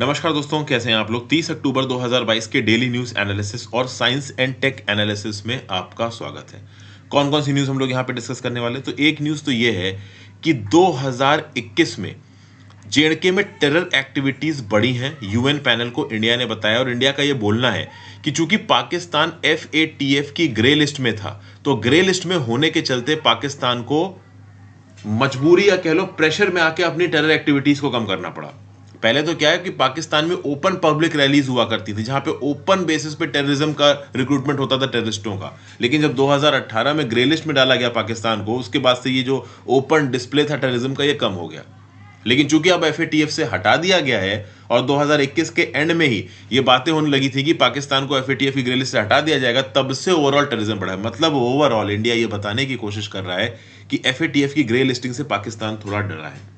नमस्कार दोस्तों कैसे हैं आप लोग 30 अक्टूबर 2022 के डेली न्यूज एनालिसिस और साइंस एंड टेक एनालिसिस में आपका स्वागत है कौन कौन सी न्यूज हम लोग यहाँ पे डिस्कस करने वाले तो एक न्यूज तो ये है कि 2021 में के में टेरर एक्टिविटीज बढ़ी हैं यूएन पैनल को इंडिया ने बताया और इंडिया का ये बोलना है कि चूंकि पाकिस्तान एफ की ग्रे लिस्ट में था तो ग्रे लिस्ट में होने के चलते पाकिस्तान को मजबूरी या कह लो प्रेशर में आके अपनी टेरर एक्टिविटीज को कम करना पड़ा पहले तो क्या है कि पाकिस्तान में ओपन पब्लिक रैलीज हुआ करती थी जहां पे ओपन बेसिस पे टेररिज्म का रिक्रूटमेंट होता था टेररिस्टों का लेकिन जब 2018 में ग्रे लिस्ट में डाला गया पाकिस्तान को उसके बाद से ये जो ओपन डिस्प्ले था टेररिज्म का ये कम हो गया लेकिन चूंकि अब एफ से हटा दिया गया है और 2021 के एंड में ही ये बातें होने लगी थी कि पाकिस्तान को एफ की ग्रे लिस्ट से हटा दिया जाएगा तब से ओवरऑल टेररिज्म बढ़ा है मतलब ओवरऑल इंडिया ये बताने की कोशिश कर रहा है कि एफ की ग्रे लिस्टिंग से पाकिस्तान थोड़ा डरा है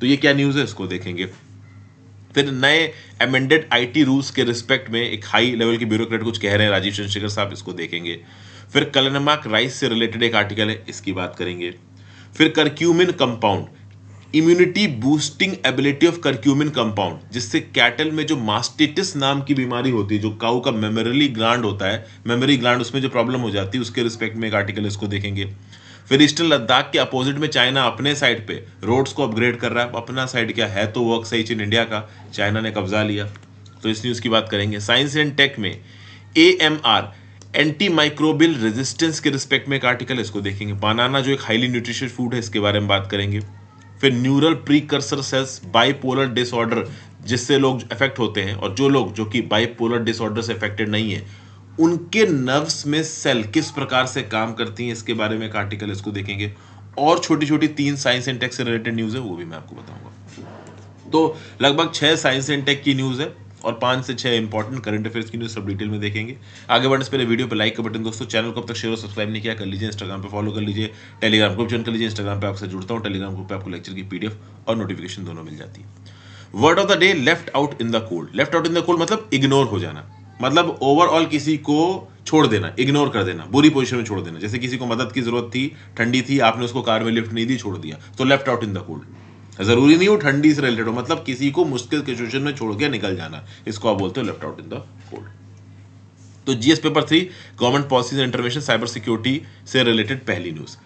तो ये क्या न्यूज़ है इसको देखेंगे फिर नए एमेंडेड आईटी रूल्स के रिस्पेक्ट में एक हाई लेवल के ब्यूरोक्रेट कुछ कह रहे हैं राजीव चंद्रशेखर साहब इसको देखेंगे फिर कलनमाक राइस से रिलेटेड एक आर्टिकल है इसकी बात करेंगे फिर curcumin compound immunity boosting ability of curcumin compound जिससे कैटल में जो मास्टिटिस नाम की बीमारी होती है जो काउ का मेमोरली ग्रांड होता है मेमोरी ग्रांड उसमें जो प्रॉब्लम हो जाती है उसके रिस्पेक्ट में एक आर्टिकल इसको देखेंगे फिर ईस्टर्न लद्दाख के अपोजिट में चाइना अपने साइड पे रोड्स को अपग्रेड कर रहा है अपना साइड क्या है तो वर्क सही चीन इंडिया का चाइना ने कब्जा लिया तो इस न्यूज़ की बात करेंगे साइंस एंड टेक में A M R anti microbial resistance के रिस्पेक्ट में एक आर्टिकल इसको देखेंगे बनाना जो एक हाईली न्यूट्रिशियस फूड है इसके बारे में बात करेंगे फिर neural precursor cells bipolar disorder जिससे लोग इफेक्ट होते हैं और जो लोग जो कि बाइपोलर डिसऑर्डर से इफेक्टेड नहीं है उनके नर्व्स में सेल किस प्रकार से काम करती हैं इसके बारे में एक आर्टिकल इसको देखेंगे और छोटी छोटी तीन साइंस एंड टेक से रिलेटेड न्यूज़ है वो भी मैं आपको बताऊंगा तो लगभग छह साइंस एंड टेक की न्यूज़ है और पांच से छह इंपॉर्टेंट करंट अफेयर्स की न्यूज़ सब डिटेल में देखेंगे आगे बढ़ने से पहले वीडियो पर लाइक का बटन दोस्तों चैनल को अब तक शेयर और सब्सक्राइब नहीं किया कर लीजिए इंस्टाग्राम पर फॉलो कर लीजिए टेलीग्राम ग्रुप ज्वाइन कर लीजिए इंस्टाग्राम पर आपसे जुड़ता हूँ टेलीग्राम ग्रुप पर आपको लेक्चर की पीडीएफ और नोटिफिकेशन दोनों मिल जाती है word of the day left out in the cold left out in the cold मतलब इग्नोर हो जाना मतलब ओवरऑल किसी को छोड़ देना इग्नोर कर देना बुरी पोजीशन में छोड़ देना जैसे किसी को मदद की जरूरत थी ठंडी थी आपने उसको कार में लिफ्ट नहीं दी छोड़ दिया तो left out in the cold जरूरी नहीं हो ठंडी से रिलेटेड हो मतलब किसी को मुश्किल सिचुएशन में छोड़ के निकल जाना इसको आप बोलते हो left out in the cold तो GS paper three government policies intervention cyber security से रिलेटेड पहली news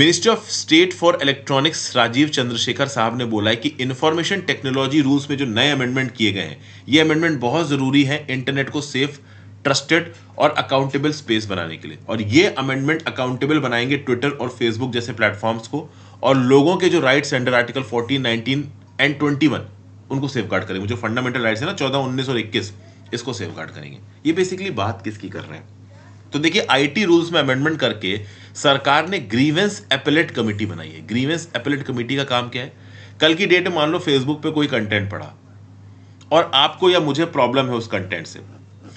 minister of state for electronics Rajeev Chandrasekhar साहब ने बोला है कि इन्फॉर्मेशन टेक्नोलॉजी रूल्स में जो नए अमेंडमेंट किए गए हैं ये अमेंडमेंट बहुत ज़रूरी है इंटरनेट को सेफ ट्रस्टेड और अकाउंटेबल स्पेस बनाने के लिए और ये अमेंडमेंट अकाउंटेबल बनाएंगे ट्विटर और फेसबुक जैसे प्लेटफॉर्म्स को और लोगों के जो rights under article fourteen nineteen and twenty one उनको सेफ गार्ड करेंगे जो फंडामेंटल राइट्स है ना चौदह उन्नीस और इक्कीस इसको सेफ गार्ड करेंगे ये बेसिकली बात किसकी कर रहे हैं तो देखिए आईटी रूल्स में अमेंडमेंट करके सरकार ने ग्रीवेंस एपेलेट कमेटी बनाई है ग्रीवेंस एपेलेट कमेटी का काम क्या है कल की डेट में मान लो फेसबुक पे कोई कंटेंट पड़ा और आपको या मुझे प्रॉब्लम है उस कंटेंट से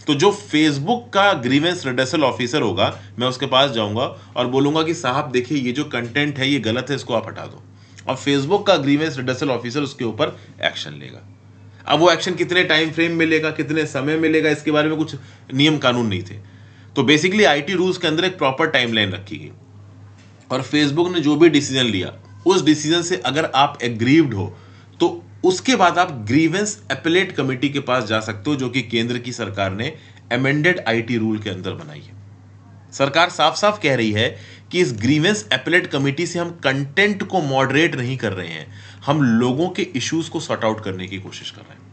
तो जो फेसबुक का ग्रीवेंस रिडर्सल ऑफिसर होगा मैं उसके पास जाऊंगा और बोलूंगा कि साहब देखिए ये जो कंटेंट है ये गलत है इसको आप हटा दो और फेसबुक का ग्रीवेंस रिडर्सल ऑफिसर उसके ऊपर एक्शन लेगा अब वो एक्शन कितने टाइम फ्रेम में लेगा कितने समय में लेगा इसके बारे में कुछ नियम कानून नहीं थे तो बेसिकली आईटी रूल्स के अंदर एक प्रॉपर टाइमलाइन रखी गई और फेसबुक ने जो भी डिसीजन लिया उस डिसीजन से अगर आप एग्रीव्ड हो तो उसके बाद आप ग्रीवेंस एपलेट कमेटी के पास जा सकते हो जो कि केंद्र की सरकार ने एमेंडेड आईटी रूल के अंदर बनाई है सरकार साफ साफ कह रही है कि इस ग्रीवेंस एपलेट कमेटी से हम कंटेंट को मॉडरेट नहीं कर रहे हैं हम लोगों के इश्यूज को सॉर्ट आउट करने की कोशिश कर रहे हैं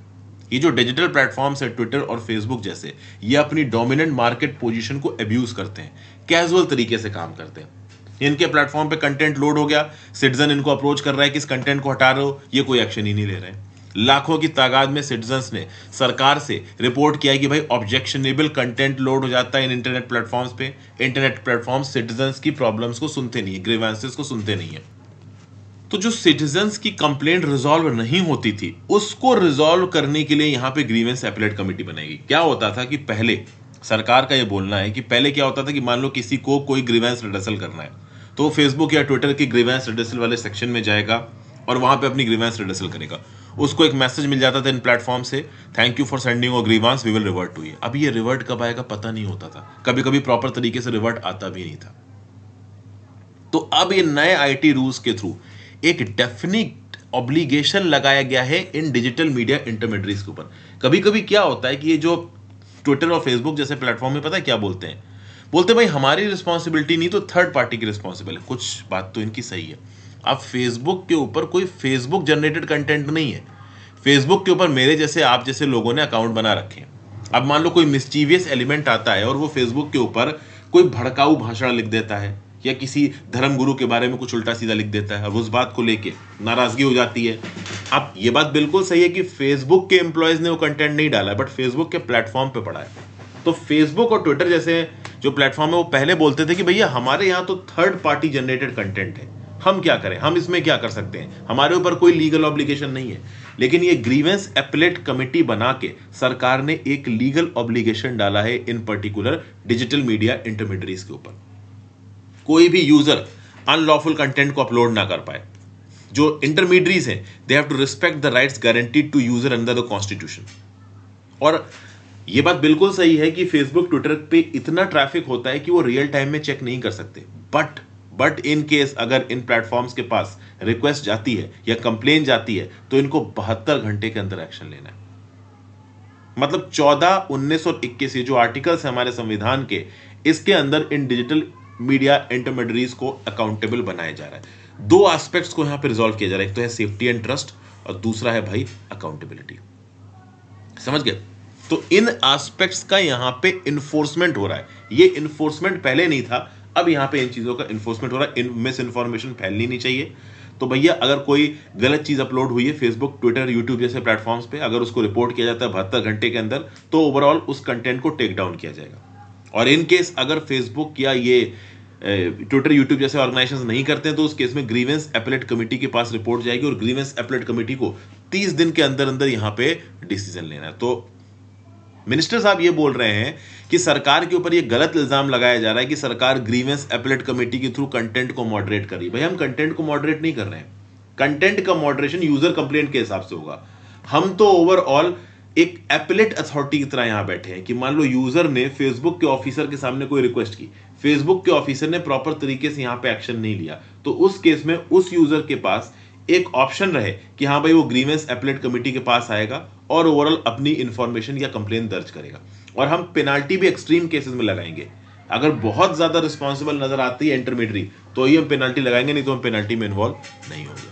ये जो डिजिटल प्लेटफॉर्म्स है ट्विटर और फेसबुक जैसे ये अपनी डोमिनेंट मार्केट पोजीशन को एब्यूज करते हैं कैजुअल तरीके से काम करते हैं इनके प्लेटफॉर्म पे कंटेंट लोड हो गया सिटीजन इनको अप्रोच कर रहा है कि इस कंटेंट को हटा रहे हो ये कोई एक्शन ही नहीं ले रहे हैं लाखों की तादाद में सिटीजन्स ने सरकार से रिपोर्ट किया कि भाई ऑब्जेक्शनेबल कंटेंट लोड हो जाता है इन इंटरनेट प्लेटफॉर्म्स पे इंटरनेट प्लेटफॉर्म सिटीजन्स की प्रॉब्लम्स को सुनते नहीं है ग्रीवेंसेस को सुनते नहीं है तो जो सिटीजन्स की कंप्लेंट रिजॉल्व नहीं होती थी उसको रिजॉल्व करने के लिए यहां पे ग्रीवेंस एपलेट कमेटी बनेगी क्या होता था कि पहले सरकार का ये बोलना है कि पहले क्या होता था कि मान लो किसी को कोई ग्रीवेंस रिडर्सल करना है तो फेसबुक या ट्विटर के ग्रीवेंस रिडर्सल वाले सेक्शन में जाएगा और वहां पे अपनी ग्रीवेंस रिडर्सल करेगा उसको एक मैसेज मिल जाता था इन प्लेटफॉर्म से थैंक यू फॉर सेंडिंग और grievance we will revert to ये अब ये रिवर्ट कब आएगा पता नहीं होता था कभी कभी प्रॉपर तरीके से रिवर्ट आता भी नहीं था तो अब ये नए आईटी रूल्स के थ्रू एक डेफिनेट ऑब्लिगेशन लगाया गया है इन डिजिटल मीडिया इंटरमीडियरीज के ऊपर कभी कभी क्या होता है कि ये जो ट्विटर और फेसबुक जैसे प्लेटफॉर्म में पता है क्या बोलते हैं बोलते हैं भाई हमारी रिस्पॉन्सिबिलिटी नहीं तो थर्ड पार्टी की रिस्पॉन्सिबल है कुछ बात तो इनकी सही है अब फेसबुक के ऊपर कोई फेसबुक जनरेटेड कंटेंट नहीं है फेसबुक के ऊपर मेरे जैसे आप जैसे लोगों ने अकाउंट बना रखे हैं अब मान लो कोई मिस्टीवियस एलिमेंट आता है और वो फेसबुक के ऊपर कोई भड़काऊ भाषण लिख देता है या किसी धर्म गुरु के बारे में कुछ उल्टा सीधा लिख देता है और उस बात को लेके नाराजगी हो जाती है अब ये बात बिल्कुल सही है कि फेसबुक के एम्प्लॉयज ने वो कंटेंट नहीं डाला बट फेसबुक के प्लेटफॉर्म पर पड़ा है तो फेसबुक और ट्विटर जैसे जो प्लेटफॉर्म है वो पहले बोलते थे कि भैया हमारे यहाँ तो थर्ड पार्टी जनरेटेड कंटेंट है हम क्या करें हम इसमें क्या कर सकते हैं हमारे ऊपर कोई लीगल ऑब्लिगेशन नहीं है लेकिन ये ग्रीवेंस एपलेट कमेटी बना के सरकार ने एक लीगल ऑब्लिगेशन डाला है इन पर्टिकुलर डिजिटल मीडिया इंटरमीडियरीज के ऊपर कोई भी यूजर अनलॉफुल कंटेंट को अपलोड ना कर पाए जो इंटरमीडियरीज हैं they have to respect the rights guaranteed to user under the constitution और ये बात बिल्कुल सही है कि फेसबुक ट्विटर पे इतना ट्रैफिक होता है कि वो रियल टाइम में चेक नहीं कर सकते बट बट इन केस अगर इन प्लेटफॉर्म्स के पास रिक्वेस्ट जाती है या कंप्लेन जाती है तो इनको बहत्तर घंटे के अंदर एक्शन लेना है मतलब चौदह उन्नीस सौ इक्कीस ये जो आर्टिकल्स है हमारे संविधान के इसके अंदर इन डिजिटल मीडिया इंटरमीडरीज को अकाउंटेबल बनाया जा रहा है दो एस्पेक्ट्स को यहां पर रिजोल्व किया जा रहा है एक तो है सेफ्टी एंड ट्रस्ट और दूसरा है भाई अकाउंटेबिलिटी समझ गए तो इन एस्पेक्ट्स का यहां पे इन्फोर्समेंट हो रहा है ये इन्फोर्समेंट पहले नहीं था अब यहां पे इन चीजों का इन्फोर्समेंट हो रहा है इन मिस इन्फॉर्मेशन फैलनी नहीं चाहिए तो भैया अगर कोई गलत चीज अपलोड हुई है फेसबुक ट्विटर यूट्यूब जैसे प्लेटफॉर्म्स पे अगर उसको रिपोर्ट किया जाता है बहत्तर घंटे के अंदर तो ओवरऑल उस कंटेंट को टेक डाउन किया जाएगा और इन केस अगर फेसबुक या ये ट्विटर यूट्यूब जैसे ऑर्गेनाइजेशन नहीं करते हैं तो उस केस में ग्रीवेंस एपलेट कमेटी के पास रिपोर्ट जाएगी और ग्रीवेंस एपलेट कमेटी को तीस दिन के अंदर अंदर यहाँ पे डिसीजन लेना है तो मिनिस्टर साहब ये बोल रहे हैं कि सरकार के ऊपर ये गलत इल्जाम लगाया जा रहा है कि सरकार ग्रीवेंस एपलेट कमेटी के थ्रू कंटेंट को मॉडरेट कर रही है भाई हम कंटेंट को मॉडरेट नहीं कर रहे हैं कंटेंट का मॉडरेशन यूजर कंप्लेंट के हिसाब से होगा हम तो ओवरऑल एक एपलेट अथॉरिटी की तरह यहां बैठे हैं कि मान लो यूजर ने फेसबुक के ऑफिसर के सामने कोई रिक्वेस्ट की फेसबुक के ऑफिसर ने प्रॉपर तरीके से यहाँ पे एक्शन नहीं लिया तो उस केस में उस यूजर के पास एक ऑप्शन रहे कि हाँ भाई वो ग्रीवेंस एपलेट कमिटी के पास आएगा और ओवरऑल अपनी इंफॉर्मेशन या कंप्लेन दर्ज करेगा और हम पेनाल्टी भी एक्सट्रीम केसेस में लगाएंगे अगर बहुत ज्यादा रिस्पॉन्सिबल नजर आती है इंटरमीडियरी तो ये हम पेनाल्टी लगाएंगे नहीं तो हम पेनाल्टी में इन्वॉल्व नहीं होंगे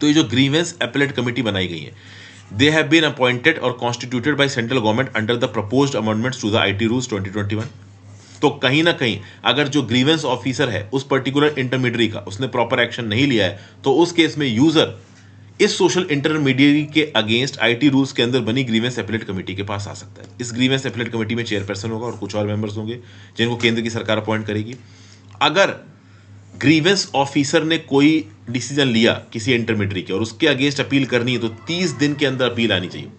तो ये जो ग्रीवेंस एपलेट कमेटी बनाई गई है अपॉइंटेड और constituted by central government under the propose amendment to the I T rule twenty twenty one तो कहीं ना कहीं अगर जो ग्रीवेंस ऑफिसर है उस पर्टिकुलर इंटरमीडियरी का उसने प्रॉपर एक्शन नहीं लिया है तो उस केस में यूजर इस सोशल इंटरमीडियरी के अगेंस्ट आईटी रूल्स के अंदर बनी ग्रीवेंस एपिलेट कमेटी के पास आ सकता है इस ग्रीवेंस एपिलेट कमेटी में चेयरपर्सन होगा और कुछ और मेंबर्स होंगे जिनको केंद्र की सरकार अपॉइंट करेगी अगर ग्रीवेंस ऑफिसर ने कोई डिसीजन लिया किसी इंटरमीडियरी के और उसके अगेंस्ट अपील करनी है तो तीस दिन के अंदर अपील आनी चाहिए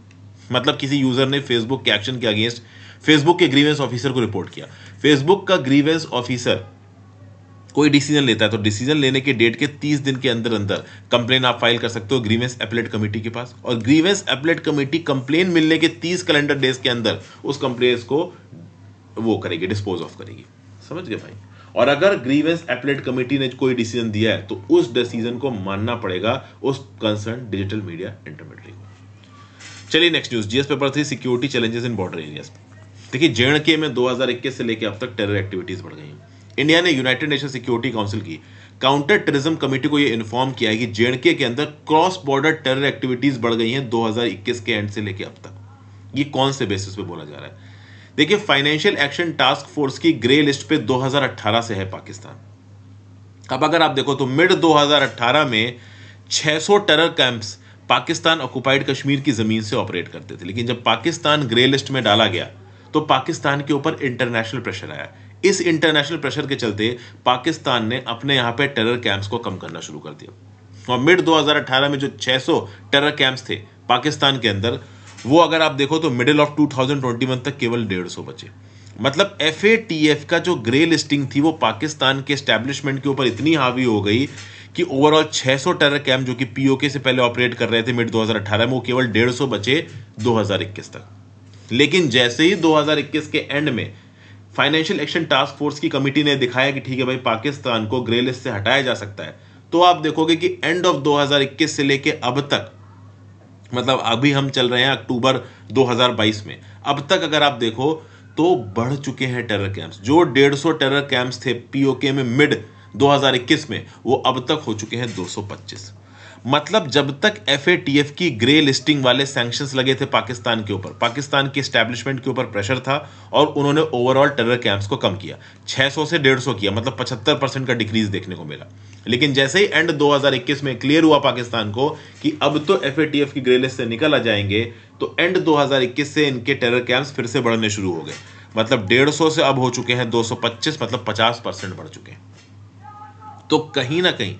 मतलब किसी यूजर ने फेसबुक के एक्शन के अगेंस्ट फेसबुक के ग्रीवेंस ऑफिसर को रिपोर्ट किया फेसबुक का ग्रीवेंस ऑफिसर कोई डिसीजन लेता है तो डिसीजन लेने के डेट के 30 दिन के अंदर अंदर कंप्लेन आप फाइल कर सकते हो ग्रीवेंस एपलेट कमेटी के पास और ग्रीवेंस एपलेट कमेटी कंप्लेन मिलने के 30 कैलेंडर डेज के अंदर उस कंप्लेन को वो करेगी डिस्पोज ऑफ करेगी समझ गए भाई और अगर ग्रीवेंस एपलेट कमेटी ने कोई डिसीजन दिया है तो उस डिसीजन को मानना पड़ेगा उस कंसर्न डिजिटल मीडिया इंटरमीडिएट को चलिए next news GS paper three security challenges in border areas देखिए जे के में 2021 से लेकर अब तक टेरर एक्टिविटीज बढ़ गई इंडिया ने यूनाइटेड नेशन सिक्योरिटी काउंसिल की काउंटर टेररिज्म कमेटी को यह इन्फॉर्म किया है कि जे के अंदर क्रॉस बॉर्डर टेरर एक्टिविटीज बढ़ गई हैं 2021 के एंड से लेकर अब तक ये कौन से बेसिस पे बोला जा रहा है देखिए फाइनेंशियल एक्शन टास्क फोर्स की ग्रे लिस्ट पे 2018 से है पाकिस्तान अब अगर आप देखो तो मिड 2018 में 600 terror camps Pakistan occupied Kashmir की जमीन से ऑपरेट करते थे लेकिन जब पाकिस्तान ग्रे लिस्ट में डाला गया तो पाकिस्तान के ऊपर इंटरनेशनल प्रेशर आया इस इंटरनेशनल प्रेशर के चलते पाकिस्तान ने अपने यहाँ पे टेरर कैंप्स को कम करना शुरू कर दिया और मिड 2018 में जो 600 टेरर कैंप्स थे पाकिस्तान के अंदर वो अगर आप देखो तो मिडिल ऑफ 2021 तक केवल डेढ़ सौ बचे मतलब एफ का जो ग्रे लिस्टिंग थी वो पाकिस्तान के स्टैब्लिशमेंट के ऊपर इतनी हावी हो गई कि ओवरऑल 600 टेरर कैंप जो कि पीओके से पहले ऑपरेट कर रहे थे मिड 2018 में वो केवल 150 बचे 2021 तक लेकिन जैसे ही 2021 के एंड में फाइनेंशियल एक्शन टास्क फोर्स की कमेटी ने दिखाया कि ठीक है भाई पाकिस्तान को ग्रे लिस्ट से हटाया जा सकता है तो आप देखोगे कि एंड ऑफ 2021 से लेके अब तक मतलब अभी हम चल रहे हैं अक्टूबर 2022 में अब तक अगर आप देखो तो बढ़ चुके हैं टेरर कैंप्स जो 150 टेरर कैंप्स थे पीओके में मिड 2021 में वो अब तक हो चुके हैं 225 मतलब जब तक एफ की ग्रे लिस्टिंग वाले सैंक्शंस लगे थे पाकिस्तान के ऊपर पाकिस्तान के स्टैब्लिशमेंट के ऊपर प्रेशर था और उन्होंने ओवरऑल टेरर कैंप्स को कम किया 600 से 150 किया मतलब 75 परसेंट का डिक्रीज देखने को मिला लेकिन जैसे ही एंड 2021 में क्लियर हुआ पाकिस्तान को कि अब तो एफ की ग्रे लिस्ट से निकल आ जाएंगे तो एंड 2021 से इनके टेरर कैंप्स फिर से बढ़ने शुरू हो गए मतलब 150 से अब हो चुके हैं 225 मतलब 50 परसेंट बढ़ चुके हैं तो कहीं ना कहीं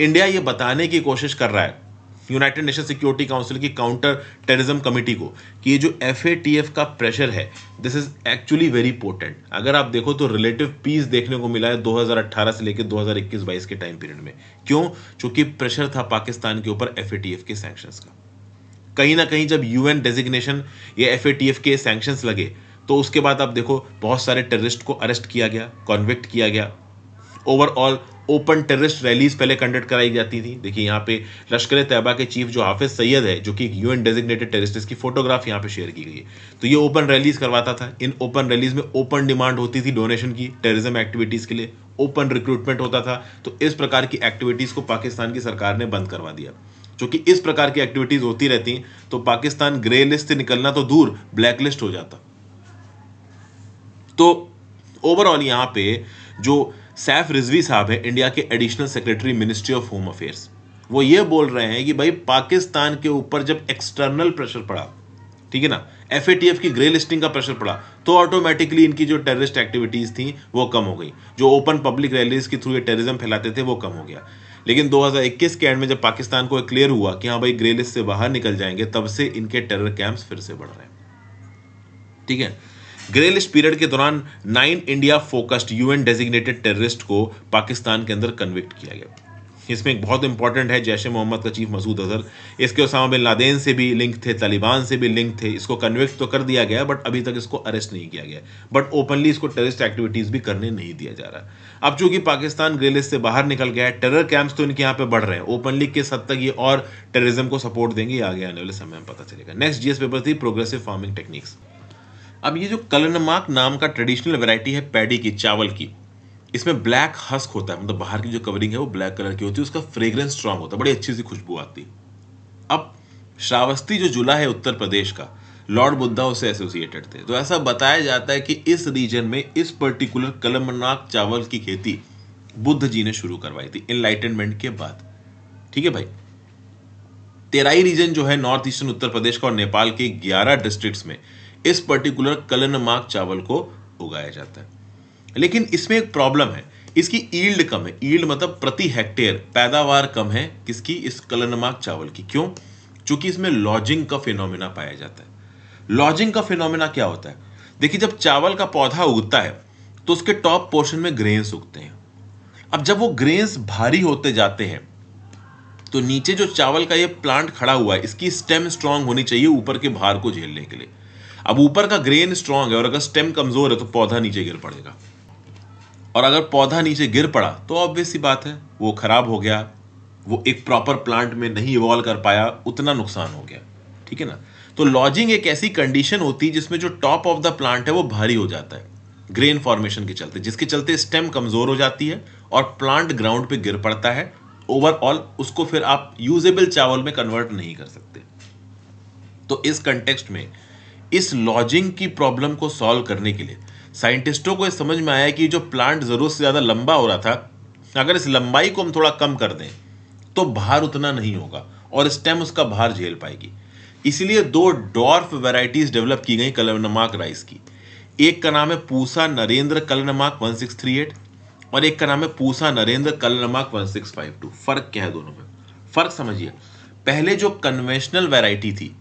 इंडिया ये बताने की कोशिश कर रहा है यूनाइटेड नेशन सिक्योरिटी काउंसिल की काउंटर टेररिज्म कमेटी को कि ये जो एफ का प्रेशर है this is actually very important अगर आप देखो तो रिलेटिव पीस देखने को मिला है 2018 से लेकर 2021-22 के टाइम पीरियड में क्यों चूंकि प्रेशर था पाकिस्तान के ऊपर एफ के सैंक्शंस का कहीं ना कहीं जब यूएन डेजिग्नेशन या एफ के सैंक्शंस लगे तो उसके बाद आप देखो बहुत सारे टेररिस्ट को अरेस्ट किया गया कॉन्विक्ट किया गया ओवरऑल ओपन टेररिस्ट रैलीज पहले कंडक्ट कराई जाती थी देखिए यहाँ पे लश्कर तैयबा के चीफ जो हाफिज सैयद है जो कि यूएन डेजिग्नेटेड टेररिस्ट की फोटोग्राफ यहाँ पे शेयर की गई है तो ये ओपन रैलीज करवाता था इन ओपन रैलीज में ओपन डिमांड होती थी डोनेशन की टेररिज्म एक्टिविटीज़ के लिए ओपन रिक्रूटमेंट होता था तो इस प्रकार की एक्टिविटीज़ को पाकिस्तान की सरकार ने बंद करवा दिया चूंकि इस प्रकार की एक्टिविटीज़ होती रहती तो पाकिस्तान ग्रे लिस्ट से निकलना तो दूर ब्लैक लिस्ट हो जाता तो ओवरऑल यहाँ पे जो सैफ रिजवी साहब है इंडिया के additional secretary ministry of home affairs वो ये बोल रहे हैं कि भाई पाकिस्तान के ऊपर जब एक्सटर्नल प्रेशर पड़ा ठीक है ना एफ की ग्रे लिस्टिंग का प्रेशर पड़ा तो ऑटोमेटिकली इनकी जो टेररिस्ट एक्टिविटीज थी वो कम हो गई जो ओपन पब्लिक रैलीज के थ्रू ये टेररिज्म फैलाते थे वो कम हो गया लेकिन 2021 के एंड में जब पाकिस्तान को क्लियर हुआ कि हाँ भाई ग्रे लिस्ट से बाहर निकल जाएंगे तब से इनके टेरर कैंप्स फिर से बढ़ रहे हैं ठीक है ग्रेल इस पीरियड के दौरान nine India focused UN designated terrorist को पाकिस्तान के अंदर कन्विक्ट किया गया इसमें एक बहुत इंपॉर्टेंट है जैश मोहम्मद का चीफ मसूद अजहर इसके उसामा बिन लादेन से भी लिंक थे तालिबान से भी लिंक थे इसको कन्विक्ट तो कर दिया गया बट अभी तक इसको अरेस्ट नहीं किया गया बट ओपनली इसको टेररिस्ट एक्टिविटीज भी करने नहीं दिया जा रहा अब चूंकि पाकिस्तान ग्रे लिस्ट से बाहर निकल गया है टेरर कैंप्स तो इनके यहाँ पे बढ़ रहे हैं ओपनली किस हद तक ये और टेररिज्म को सपोर्ट देंगे आगे आने वाले समय में पता चलेगा next GS paper three progressive farming techniques अब ये जो कलनमाक नाम का ट्रेडिशनल वेराइटी है पैडी की चावल की इसमें ब्लैक हस्क होता है मतलब बाहर की जो कवरिंग है वो ब्लैक कलर की होती है उसका फ्रेग्रेंस स्ट्रांग होता है बड़ी अच्छी सी खुशबू आती है अब श्रावस्ती जो जुला है उत्तर प्रदेश का लॉर्ड बुद्धा उससे एसोसिएटेड थे तो ऐसा बताया जाता है कि इस रीजन में इस पर्टिकुलर कलमनाक चावल की खेती बुद्ध जी ने शुरू करवाई थी इनलाइटनमेंट के बाद ठीक है भाई तेराई रीजन जो है नॉर्थ ईस्टर्न उत्तर प्रदेश का और नेपाल के ग्यारह डिस्ट्रिक्ट में इस पर्टिकुलर कलन मार्क चावल को उगाया जाता है लेकिन इसमें एक प्रॉब्लम है इसकी ईल्ड कम है ईल्ड मतलब प्रति हेक्टेयर पैदावार कम है किसकी इस कलनमाक चावल की क्यों क्योंकि इसमें लॉजिंग का फिनोमिना पाया जाता है लॉजिंग का फिनोमिना क्या होता है देखिए जब चावल का पौधा उगता है तो उसके टॉप पोर्शन में ग्रेन्स उगते हैं अब जब वो ग्रेन्स भारी होते जाते हैं तो नीचे जो चावल का ये प्लांट खड़ा हुआ है इसकी स्टेम स्ट्रांग होनी चाहिए ऊपर के भार को झेलने के लिए अब ऊपर का ग्रेन स्ट्रांग है और अगर स्टेम कमजोर है तो पौधा नीचे गिर पड़ेगा और अगर पौधा नीचे गिर पड़ा तो ऑब्वियस सी बात है वो खराब हो गया वो एक प्रॉपर प्लांट में नहीं इवॉल्व कर पाया उतना नुकसान हो गया ठीक है ना तो लॉजिंग एक ऐसी कंडीशन होती है जिसमें जो टॉप ऑफ द प्लांट है वो भारी हो जाता है ग्रेन फॉर्मेशन के चलते जिसके चलते स्टेम कमजोर हो जाती है और प्लांट ग्राउंड पे गिर पड़ता है ओवरऑल उसको फिर आप यूजेबल चावल में कन्वर्ट नहीं कर सकते तो इस कंटेक्स्ट में इस लॉजिंग की प्रॉब्लम को सॉल्व करने के लिए साइंटिस्टों को ये समझ में आया कि जो प्लांट ज़रूरत से ज़्यादा लंबा हो रहा था अगर इस लंबाई को हम थोड़ा कम कर दें तो भार उतना नहीं होगा और स्टेम उसका भार झेल पाएगी इसलिए दो डॉर्फ वेराइटीज डेवलप की गई कलनमाक राइस की एक का नाम है पूसा नरेंद्र कलनमाक 1638 और एक का नाम है पूसा नरेंद्र कलनमाक 1652 फर्क क्या है दोनों में फर्क समझिए पहले जो कन्वेंशनल वेराइटी थी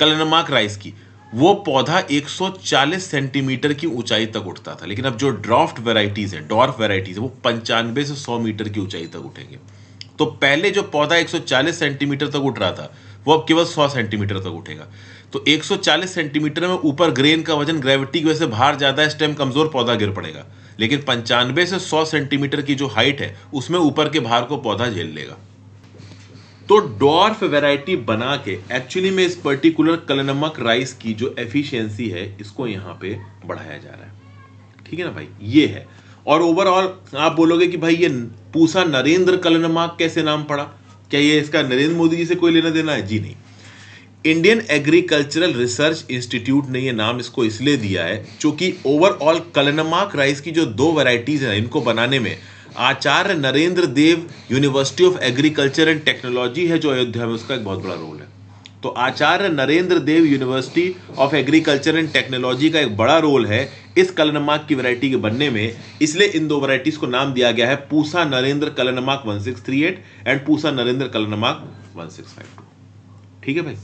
कलनमाक राइस की वो पौधा 140 सेंटीमीटर की ऊंचाई तक उठता था लेकिन अब जो ड्राफ्ट वेराइटीज़ है डॉर्फ वेराइटीज़ है वो पंचानवे से 100 मीटर की ऊंचाई तक उठेंगे तो पहले जो पौधा 140 सेंटीमीटर तक उठ रहा था वो अब केवल 100 सेंटीमीटर तक उठेगा तो 140 सेंटीमीटर में ऊपर ग्रेन का वजन ग्रेविटी की वजह से बाहर ज़्यादा है स्टेम कमज़ोर पौधा गिर पड़ेगा लेकिन पंचानवे से सौ सेंटीमीटर की जो हाइट है उसमें ऊपर के भार को पौधा झेल लेगा तो डॉर्फ वेराइटी बना के एक्चुअली में इस पर्टिकुलर कलनमक राइस की जो एफिशिएंसी है इसको यहां पे बढ़ाया जा रहा है ठीक है ना भाई ये है और ओवरऑल आप बोलोगे कि भाई ये पूसा नरेंद्र कलनमक कैसे नाम पड़ा क्या ये इसका नरेंद्र मोदी जी से कोई लेना देना है जी नहीं इंडियन एग्रीकल्चरल रिसर्च इंस्टीट्यूट ने ये नाम इसको इसलिए दिया है क्योंकि ओवरऑल कलनमाक राइस की जो दो वेराइटीज है इनको बनाने में Acharya Narendra Dev university of agriculture and technology है जो अयोध्या में उसका एक बहुत बड़ा रोल है तो Acharya Narendra Dev university of agriculture and technology का एक बड़ा रोल है इस कलनमाक की वैरायटी के बनने में इसलिए इन दो वैरायटीज को नाम दिया गया है पूसा नरेंद्र कलनमाक 1638 एंड पूसा नरेंद्र कलनमाक 1652 ठीक है भाई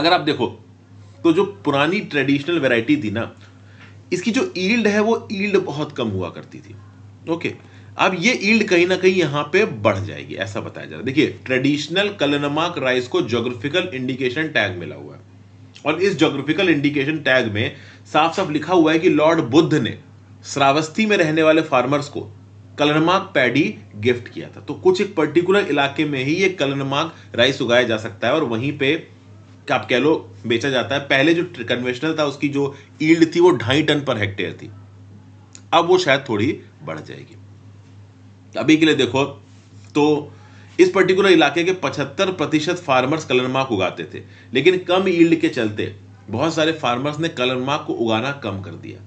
अगर आप देखो तो जो पुरानी ट्रेडिशनल वेराइटी थी ना इसकी जो ईल्ड है वो ईल्ड बहुत कम हुआ करती थी ओके अब ये ईल्ड कहीं ना कहीं यहां पे बढ़ जाएगी ऐसा बताया जा रहा है देखिए ट्रेडिशनल कलनमाक राइस को ज्योग्राफिकल इंडिकेशन टैग मिला हुआ है और इस ज्योग्राफिकल इंडिकेशन टैग में साफ साफ लिखा हुआ है कि लॉर्ड बुद्ध ने श्रावस्ती में रहने वाले फार्मर्स को कलनमाक पैडी गिफ्ट किया था तो कुछ एक पर्टिकुलर इलाके में ही ये कलनमाक राइस उगाया जा सकता है और वहीं पे आप कह लो बेचा जाता है पहले जो कन्वेंशनल था उसकी जो ईल्ड थी वो ढाई टन पर हेक्टेयर थी अब वो शायद थोड़ी बढ़ जाएगी अभी के लिए देखो तो इस पर्टिकुलर इलाके के 75 प्रतिशत फार्मर्स कलरमार्क उगाते थे लेकिन कम ईल्ड के चलते बहुत सारे फार्मर्स ने कलरमार्क को उगाना कम कर दिया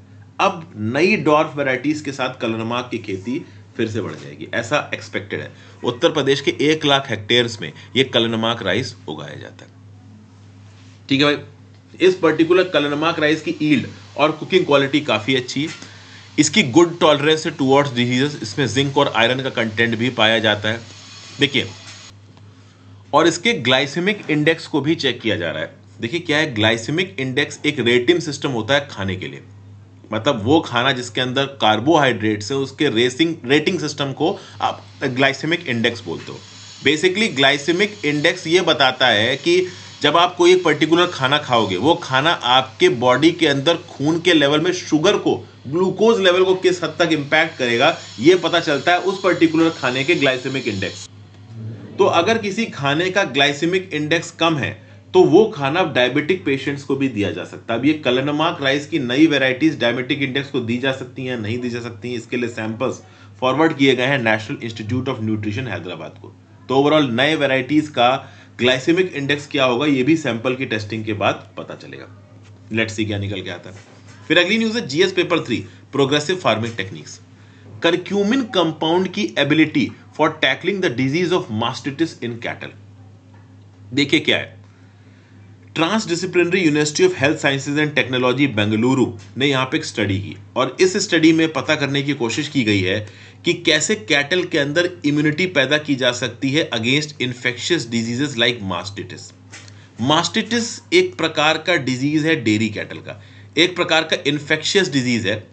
अब नई डॉर्फ वेराइटीज के साथ कलरमार्क की खेती फिर से बढ़ जाएगी ऐसा एक्सपेक्टेड है उत्तर प्रदेश के एक लाख हेक्टेयर में यह कलरमार्क राइस उगाया जाता है ठीक है भाई इस पर्टिकुलर कलरमार्क राइस की ईल्ड और कुकिंग क्वालिटी काफी अच्छी है इसकी गुड टॉलरेंस टूवर्ड्स डिजीजेस इसमें जिंक और आयरन का कंटेंट भी पाया जाता है देखिए और इसके ग्लाइसेमिक इंडेक्स को भी चेक किया जा रहा है देखिए क्या है ग्लाइसेमिक इंडेक्स एक रेटिंग सिस्टम होता है खाने के लिए मतलब वो खाना जिसके अंदर कार्बोहाइड्रेट्स है उसके रेसिंग रेटिंग सिस्टम को आप ग्लाइसेमिक इंडेक्स बोलते हो बेसिकली ग्लाइसेमिक इंडेक्स ये बताता है कि जब आप कोई एक पर्टिकुलर खाना खाओगे वो खाना आपके बॉडी के अंदर खून के लेवल में शुगर को ग्लूकोज लेवल को किस हद तक इम्पैक्ट करेगा ये पता चलता है उस पर्टिकुलर खाने के ग्लाइसेमिक इंडेक्स तो अगर किसी खाने का ग्लाइसेमिक इंडेक्स कम है तो वो खाना डायबिटिक पेशेंट्स को भी दिया जा सकता है अब ये कलनमाक राइस की नई वेराइटीज डायबिटिक इंडेक्स को दी जा सकती हैं नहीं दी जा सकती हैं इसके लिए सैंपल्स फॉरवर्ड किए गए हैं National Institute of Nutrition Hyderabad को तो ओवरऑल नए वेराइटीज का ग्लाइसेमिक इंडेक्स क्या होगा ये भी सैंपल की टेस्टिंग के बाद पता चलेगा लेट्स सी क्या निकल के आता है फिर अगली न्यूज है GS paper three progressive farming techniques curcumin compound की ability for tackling the disease of mastitis in cattle देखिए क्या है Transdisciplinary University of Health Sciences and Technology Bengaluru ने यहां पे एक स्टडी की और इस स्टडी में पता करने की कोशिश की गई है कि कैसे कैटल के अंदर इम्यूनिटी पैदा की जा सकती है against infectious diseases like mastitis mastitis एक प्रकार का डिजीज है डेयरी कैटल का एक प्रकार का इन्फेक्शियस डिजीज है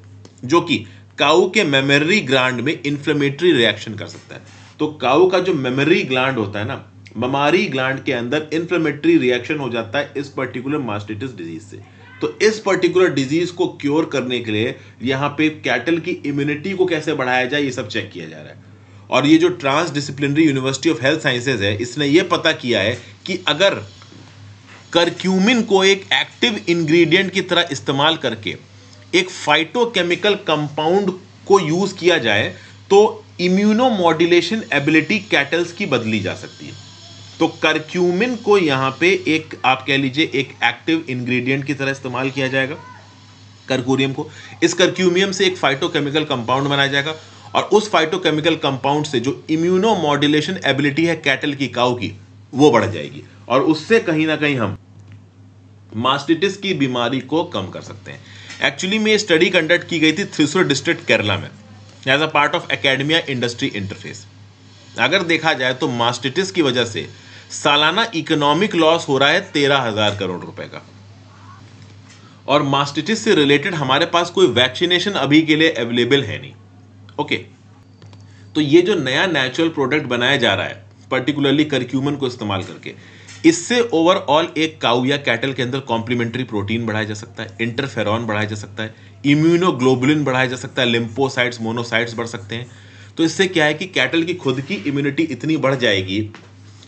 जो कि काऊ के मेमोरी ग्रांड में इन्फ्लेमेटरी रिएक्शन कर सकता है तो काऊ का जो मेमोरी ग्लैंड होता है ना ममारी ग्लैंड के अंदर इन्फ्लेमेटरी रिएक्शन हो जाता है इस पर्टिकुलर मास्टिटिस डिजीज से तो इस पर्टिकुलर डिजीज को क्योर करने के लिए यहाँ पे कैटल की इम्यूनिटी को कैसे बढ़ाया जाए ये सब चेक किया जा रहा है और ये जो Transdisciplinary University of Health Sciences है इसने ये पता किया है कि अगर करक्यूमिन को एक एक्टिव इंग्रेडिएंट की तरह इस्तेमाल करके एक फाइटोकेमिकल कंपाउंड को यूज़ किया जाए तो इम्यूनो मॉड्यूलेशन एबिलिटी कैटल्स की बदली जा सकती है तो करक्यूमिन को यहां पे एक आप कह लीजिए एक एक्टिव इंग्रेडिएंट की तरह इस्तेमाल किया जाएगा करकोरियम को इस करक्यूमियम से एक फाइटोकेमिकल कंपाउंड बनाया जाएगा और उस फाइटोकेमिकल कंपाउंड से जो इम्यूनो मॉड्यूलेशन एबिलिटी है कैटल की काउ की वो बढ़ जाएगी और उससे कहीं ना कहीं हम मास्टिटिस की बीमारी को कम कर सकते हैं एक्चुअली में स्टडी कंडक्ट की गई थी थ्रिसुर डिस्ट्रिक्ट केरला में as a part of academia industry interface अगर देखा जाए तो मास्टिटिस की वजह से सालाना इकोनॉमिक लॉस हो रहा है तेरह हजार करोड़ रुपए का और मास्टिटिस से रिलेटेड हमारे पास कोई वैक्सीनेशन अभी के लिए अवेलेबल है नहीं ओके तो ये जो नया नेचुरल प्रोडक्ट बनाया जा रहा है पर्टिकुलरली करक्यूमन को इस्तेमाल करके इससे ओवरऑल एक काउ या कैटल के अंदर कॉम्प्लीमेंट्री प्रोटीन बढ़ाया जा सकता है इंटरफेरॉन बढ़ाया जा सकता है इम्यूनोग्लोबुलिन बढ़ाया जा सकता है लिम्पोसाइट्स मोनोसाइट्स बढ़ सकते हैं तो इससे क्या है कि कैटल की खुद की इम्यूनिटी इतनी बढ़ जाएगी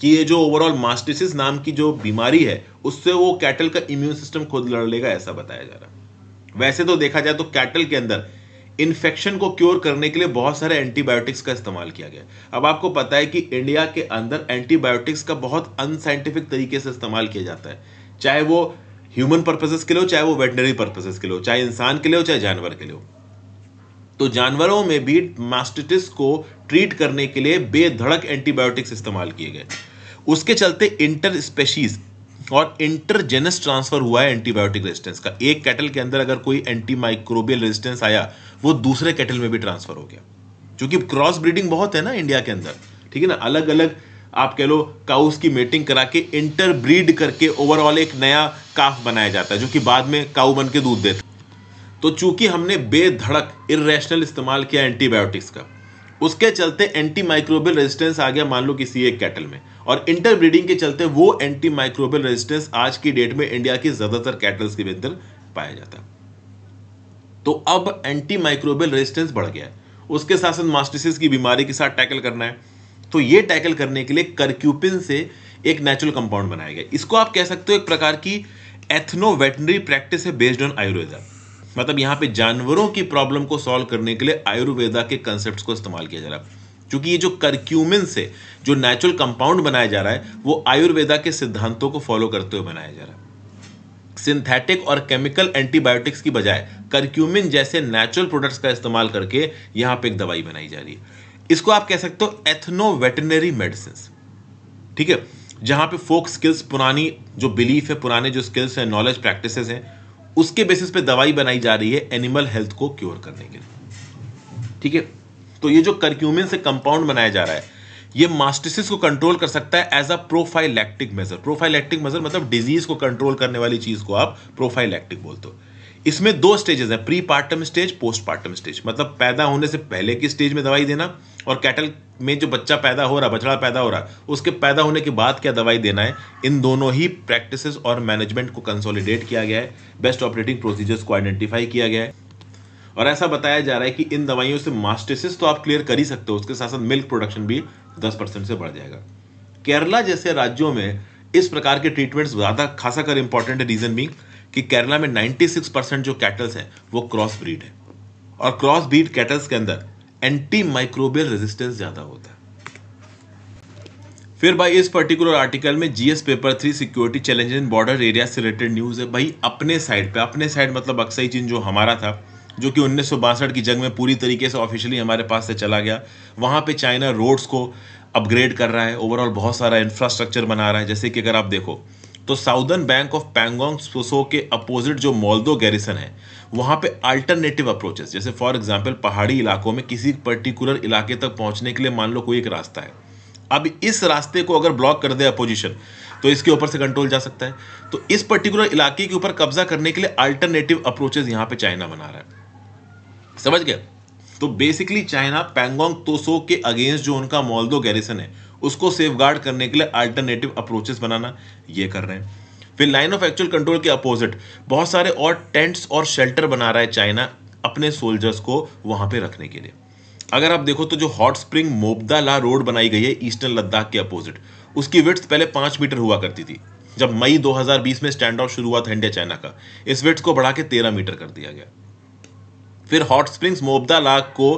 कि ये जो ओवरऑल मास्टिसिस नाम की जो बीमारी है उससे वो कैटल का इम्यून सिस्टम खुद लड़ लेगा ऐसा बताया जा रहा है वैसे तो देखा जाए तो कैटल के अंदर इन्फेक्शन को क्योर करने के लिए बहुत सारे एंटीबायोटिक्स का इस्तेमाल किया गया अब आपको पता है कि इंडिया के अंदर एंटीबायोटिक्स का बहुत अनसाइंटिफिक तरीके से इस्तेमाल किया जाता है चाहे वो ह्यूमन पर्पजेस के लिए हो चाहे वो वेटनरी पर्पजेस के लिए हो चाहे इंसान के लिए हो चाहे जानवर के लिए हो तो जानवरों में भी मास्टिटिस को ट्रीट करने के लिए बेधड़क एंटीबायोटिक्स इस्तेमाल किए गए उसके चलते इंटर स्पेशीज और इंटरजेनस ट्रांसफर हुआ है एंटीबायोटिक रेजिस्टेंस का एक कैटल के अंदर अगर कोई एंटी माइक्रोबियल रेजिस्टेंस आया वो दूसरे कैटल में भी ट्रांसफर हो गया क्योंकि क्रॉस ब्रीडिंग बहुत है ना इंडिया के अंदर ठीक है ना अलग अलग आप कह लो काउस की मेटिंग करा के इंटर ब्रीड करके ओवरऑल एक नया काफ बनाया जाता है जो कि बाद में काऊ बन के दूध देता तो चूंकि हमने बेधड़क इेशनल इस्तेमाल किया एंटीबायोटिक्स का उसके चलते एंटी माइक्रोबियल रेजिस्टेंस आ गया मान लो किसी एक कैटल में और इंटरब्रीडिंग के चलते वो एंटी माइक्रोबियल रेजिस्टेंस आज की डेट में इंडिया की ज्यादातर कैटल्स के भीतर पाया जाता तो अब एंटी माइक्रोबियल रेजिस्टेंस बढ़ गया उसके साथ साथ मास्टिसिस की बीमारी के साथ टैकल करना है तो ये टैकल करने के लिए करक्यूपिन से एक नेचुरल कंपाउंड बनाया गया इसको आप कह सकते हो एक प्रकार की एथनोवेटनरी प्रैक्टिस है बेस्ड ऑन आयुर्वेदा मतलब यहाँ पे जानवरों की प्रॉब्लम को सॉल्व करने के लिए आयुर्वेदा के कंसेप्ट को इस्तेमाल किया जा रहा है क्योंकि ये जो करक्यूमिन से जो नेचुरल कंपाउंड बनाया जा रहा है वो आयुर्वेदा के सिद्धांतों को फॉलो करते हुए बनाया जा रहा है सिंथेटिक और केमिकल एंटीबायोटिक्स की बजाय करक्यूमिन जैसे नेचुरल प्रोडक्ट्स का इस्तेमाल करके यहाँ पे एक दवाई बनाई जा रही है इसको आप कह सकते हो एथनो वेटनरी मेडिसिन ठीक है जहां पे फोक स्किल्स पुरानी जो बिलीफ है पुराने जो स्किल्स हैं नॉलेज प्रैक्टिसेस हैं उसके बेसिस पे दवाई बनाई जा रही है एनिमल हेल्थ को क्योर करने के लिए ठीक है तो ये जो करक्यूमिन से कंपाउंड बनाया जा रहा है ये मास्टिसिस को कंट्रोल कर सकता है as a prophylactic measure prophylactic measure मतलब डिजीज को कंट्रोल करने वाली चीज को आप प्रोफाइलैक्टिक बोलते हो इसमें दो स्टेजेस हैं pre partum stage post partum stage मतलब पैदा होने से पहले की स्टेज में दवाई देना और कैटल में जो बच्चा पैदा हो रहा बछड़ा पैदा हो रहा उसके पैदा होने के बाद क्या दवाई देना है इन दोनों ही प्रैक्टिसेस और मैनेजमेंट को कंसोलिडेट किया गया है बेस्ट ऑपरेटिंग प्रोसीजर्स को आइडेंटिफाई किया गया है और ऐसा बताया जा रहा है कि इन दवाइयों से मास्टेसिस तो आप क्लियर कर ही सकते हो उसके साथ साथ मिल्क प्रोडक्शन भी दस परसेंट से बढ़ जाएगा केरला जैसे राज्यों में इस प्रकार के ट्रीटमेंट्स ज़्यादा खासा कर इंपॉर्टेंट है रीजन बिंग कि केरला में 96 परसेंट जो कैटल्स हैं वो क्रॉस ब्रीड है और क्रॉस ब्रीड कैटल्स के अंदर एंटी माइक्रोबियल रेजिस्टेंस ज़्यादा होता है फिर भाई इस पर्टिकुलर आर्टिकल में GS paper three security challenge in border area से रिलेटेड न्यूज़ है भाई अपने साइड पे अपने साइड मतलब अक्सर चीन जो हमारा था जो कि उन्नीस की जंग में पूरी तरीके से ऑफिशियली हमारे पास से चला गया वहां पे चाइना रोड्स को अपग्रेड कर रहा है ओवरऑल बहुत सारा इंफ्रास्ट्रक्चर बना रहा है जैसे कि अगर आप देखो तो southern bank of Pangong Tso के अपोजिट जो मोल्दो गैरिसन है वहाँ पे अल्टरनेटिव अप्रोचेस जैसे फॉर एग्जांपल पहाड़ी इलाकों में किसी पर्टिकुलर इलाके तक पहुँचने के लिए मान लो कोई एक रास्ता है अब इस रास्ते को अगर ब्लॉक कर दे अपोजिशन तो इसके ऊपर से कंट्रोल जा सकता है तो इस पर्टिकुलर इलाके के ऊपर कब्जा करने के लिए अल्टरनेटिव अप्रोचेस यहाँ पे चाइना बना रहा है समझ गया तो बेसिकली चाइना पैंगोंग तोसो के अगेंस्ट जो उनका मोल्दो गैरिसन है उसको सेफ गार्ड करने के लिए अल्टरनेटिव अप्रोचेस बनाना ये कर रहे हैं फिर लाइन ऑफ एक्चुअल कंट्रोल के अपोजिट बहुत सारे और टेंट्स और शेल्टर बना रहा है चाइना अपने सोल्जर्स को वहां पे रखने के लिए अगर आप देखो तो जो hot spring Mobda La road बनाई गई है ईस्टर्न लद्दाख के अपोजिट उसकी विट्स पहले पांच मीटर हुआ करती थी जब मई 2020 में स्टैंड ऑफ शुरू हुआ था इंडिया चाइना का इस विट्स को बढ़ा के तेरह मीटर कर दिया गया फिर हॉट स्प्रिंग्स मोबदा ला को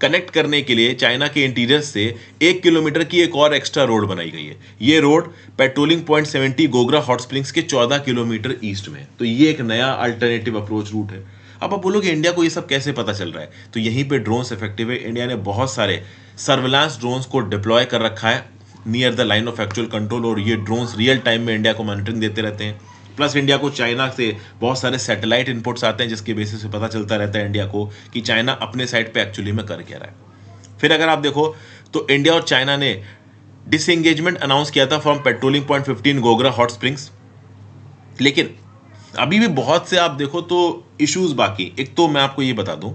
कनेक्ट करने के लिए चाइना के इंटीरियर से एक किलोमीटर की एक और एक्स्ट्रा रोड बनाई गई है ये road patrolling point seventy Gogra hot springs के चौदह किलोमीटर ईस्ट में तो ये एक नया अल्टरनेटिव अप्रोच रूट है अब आप बोलोगे इंडिया को ये सब कैसे पता चल रहा है तो यहीं पे ड्रोन्स इफेक्टिव है इंडिया ने बहुत सारे सर्विलांस ड्रोन्स को डिप्लॉय कर रखा है near the line of actual control और ये ड्रोन्स रियल टाइम में इंडिया को मॉनिटरिंग देते रहते हैं प्लस इंडिया को चाइना से बहुत सारे सैटेलाइट इनपुट्स आते हैं जिसके बेसिस पे पता चलता रहता है इंडिया को कि चाइना अपने साइड पे एक्चुअली में कर क्या रहा है फिर अगर आप देखो तो इंडिया और चाइना ने डिसंगेजमेंट अनाउंस किया था from patrolling point fifteen Gogra hot springs लेकिन अभी भी बहुत से आप देखो तो इश्यूज बाकी एक तो मैं आपको ये बता दूं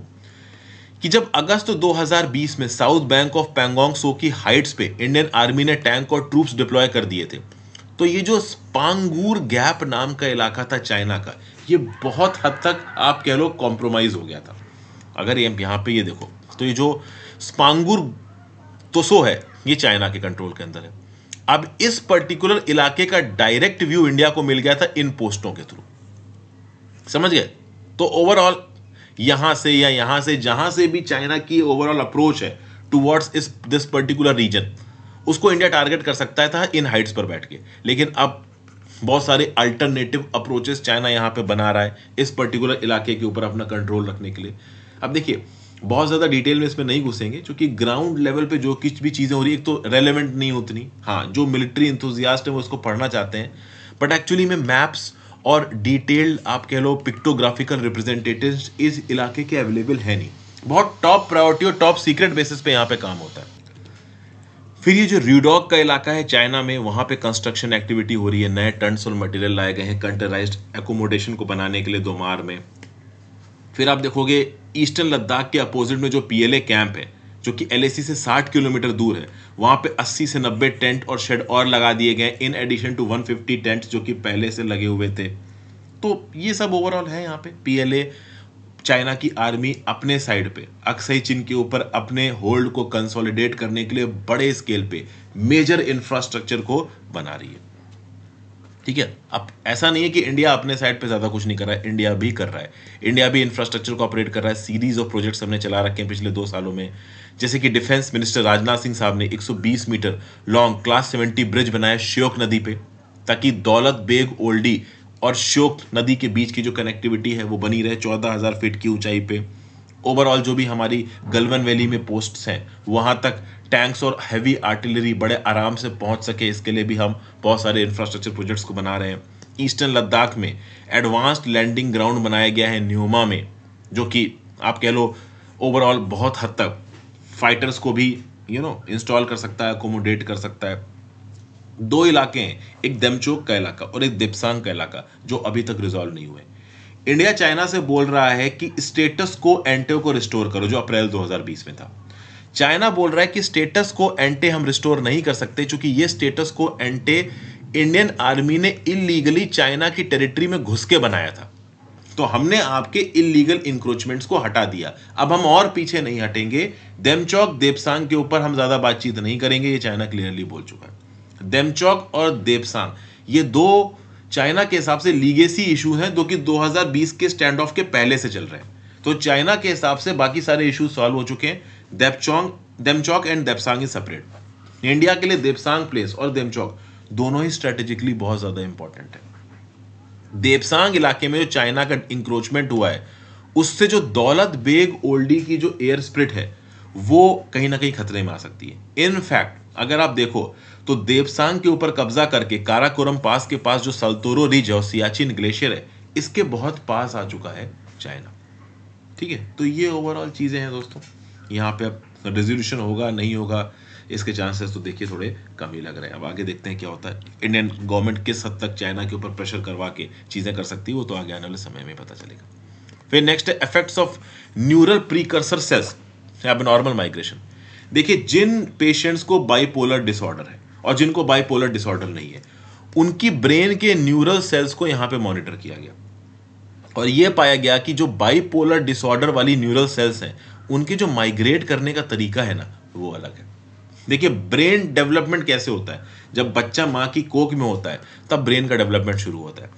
कि जब अगस्त 2020 में south bank of Pangong Tso की हाइट्स पे इंडियन आर्मी ने टैंक और ट्रूप्स डिप्लॉय कर दिए थे तो ये जो स्पांगूर गैप नाम का इलाका था चाइना का ये बहुत हद तक आप कह लो कॉम्प्रोमाइज़ हो गया था अगर ये यहाँ पे ये देखो तो ये जो स्पांगूर तोसो है ये चाइना के कंट्रोल के अंदर है अब इस पर्टिकुलर इलाके का डायरेक्ट व्यू इंडिया को मिल गया था इन पोस्टों के थ्रू समझ गए तो ओवरऑल यहां से या यहां से जहां से भी चाइना की ओवरऑल अप्रोच है टुवर्ड्स इस दिस पर्टिकुलर रीजन उसको इंडिया टारगेट कर सकता था इन हाइट्स पर बैठ के लेकिन अब बहुत सारे अल्टरनेटिव अप्रोचेस चाइना यहाँ पे बना रहा है इस पर्टिकुलर इलाके के ऊपर अपना कंट्रोल रखने के लिए अब देखिए बहुत ज़्यादा डिटेल में इसमें नहीं घुसेंगे क्योंकि ग्राउंड लेवल पे जो कुछ भी चीज़ें हो रही है एक तो रेलिवेंट नहीं उतनी हाँ जो मिलिट्री इंथोजियास्ट है वो इसको पढ़ना चाहते हैं बट एक्चुअली में मैप्स और डिटेल्ड आप कह लो पिक्टोग्राफिकल रिप्रेजेंटेटिव इस इलाके के अवेलेबल है नहीं बहुत टॉप प्रायोरिटी और टॉप सीक्रेट बेसिस पे यहाँ पे काम होता है फिर ये जो र्यूडॉक का इलाका है चाइना में वहाँ पे कंस्ट्रक्शन एक्टिविटी हो रही है नए टर्न्स और मटेरियल लाए गए हैं कंटराइज एकोमोडेशन को बनाने के लिए दोमार में फिर आप देखोगे ईस्टर्न लद्दाख के अपोजिट में जो पीएलए कैंप है जो कि एल से 60 किलोमीटर दूर है वहाँ पे 80 से 90 टेंट और शेड और लगा दिए गए इन एडिशन टू 150 टेंट जो कि पहले से लगे हुए थे तो ये सब ओवरऑल है यहाँ पे पीएलए चाइना की आर्मी अपने साइड पे अक्सई चीन के ऊपर अपने होल्ड को कंसोलिडेट करने के लिए बड़े स्केल पे मेजर इंफ्रास्ट्रक्चर को बना रही है ठीक है अब ऐसा नहीं है कि इंडिया अपने साइड पे ज़्यादा कुछ नहीं कर रहा है इंडिया भी कर रहा है इंडिया भी इंफ्रास्ट्रक्चर को ऑपरेट कर रहा है सीरीज ऑफ प्रोजेक्ट्स हमने चला रखे हैं पिछले दो सालों में जैसे कि डिफेंस मिनिस्टर राजनाथ सिंह साहब ने 120 मीटर लॉन्ग क्लास 70 ब्रिज बनाया श्योक नदी पे ताकि दौलत बेग ओल्डी और श्योक नदी के बीच की जो कनेक्टिविटी है वो बनी रहे चौदह हज़ार फीट की ऊंचाई पे ओवरऑल जो भी हमारी गलवन वैली में पोस्ट्स हैं वहाँ तक टैंक्स और हैवी आर्टिलरी बड़े आराम से पहुँच सके इसके लिए भी हम बहुत सारे इंफ्रास्ट्रक्चर प्रोजेक्ट्स को बना रहे हैं ईस्टर्न लद्दाख में एडवांस्ड लैंडिंग ग्राउंड बनाया गया है न्यूमा में जो कि आप कह लो ओवरऑल बहुत हद तक फाइटर्स को भी यू नो इंस्टॉल कर सकता है अकोमोडेट कर सकता है दो इलाके हैं एक दमचोक का इलाका और एक दिपसांग का इलाका जो अभी तक रिजॉल्व नहीं हुए इंडिया चाइना से बोल रहा है कि स्टेटस को एंटे को रिस्टोर करो जो अप्रैल 2020 में था चाइना बोल रहा है कि स्टेटस को एंटे हम रिस्टोर नहीं कर सकते क्योंकि ये status quo ante Indian army ने इलीगली चाइना की टेरिटरी में घुस के बनाया था तो हमने आपके इलीगल इंक्रोचमेंट्स को हटा दिया अब हम और पीछे नहीं हटेंगे देमचौक देपसांग के ऊपर हम ज्यादा बातचीत नहीं करेंगे ये चाइना क्लियरली बोल चुका है देमचौक और देवसांग ये दो चाइना के हिसाब से लीगेसी इशू हैं जो कि 2020 के स्टैंड ऑफ के पहले से चल रहे हैं तो चाइना के हिसाब से बाकी सारे इशू सॉल्व हो चुके हैं Depchok Demchok and Depsang is separate India के लिए देवसांग प्लेस और देमचौक दोनों ही स्ट्रेटेजिकली बहुत ज़्यादा इंपॉर्टेंट है देवसांग इलाके में जो चाइना का इंक्रोचमेंट हुआ है उससे जो दौलत बेग ओल्डी की जो एयर स्प्रिट है वो कहीं ना कहीं खतरे में आ सकती है इनफैक्ट अगर आप देखो तो देवसांग के ऊपर कब्जा करके काराकोरम पास के पास जो सल्तोरो रिज है और सियाचिन ग्लेशियर है इसके बहुत पास आ चुका है चाइना ठीक है तो ये ओवरऑल चीज़ें हैं दोस्तों यहाँ पे अब रेजोल्यूशन होगा नहीं होगा इसके चांसेस तो देखिए थोड़े कम ही लग रहे हैं अब आगे देखते हैं क्या होता है इंडियन गवर्नमेंट किस हद तक चाइना के ऊपर प्रेशर करवा के चीज़ें कर सकती है वो तो आगे आने वाले समय में पता चलेगा फिर नेक्स्ट है effects of neural precursor cells normal migration देखिए जिन पेशेंट्स को बाइपोलर डिसऑर्डर है और जिनको बाइपोलर डिसऑर्डर नहीं है उनकी ब्रेन के न्यूरल सेल्स को यहाँ पे मॉनिटर किया गया और यह पाया गया कि जो बाइपोलर डिसऑर्डर वाली न्यूरल सेल्स हैं उनके जो माइग्रेट करने का तरीका है ना वो अलग है देखिए ब्रेन डेवलपमेंट कैसे होता है जब बच्चा माँ की कोक में होता है तब ब्रेन का डेवलपमेंट शुरू होता है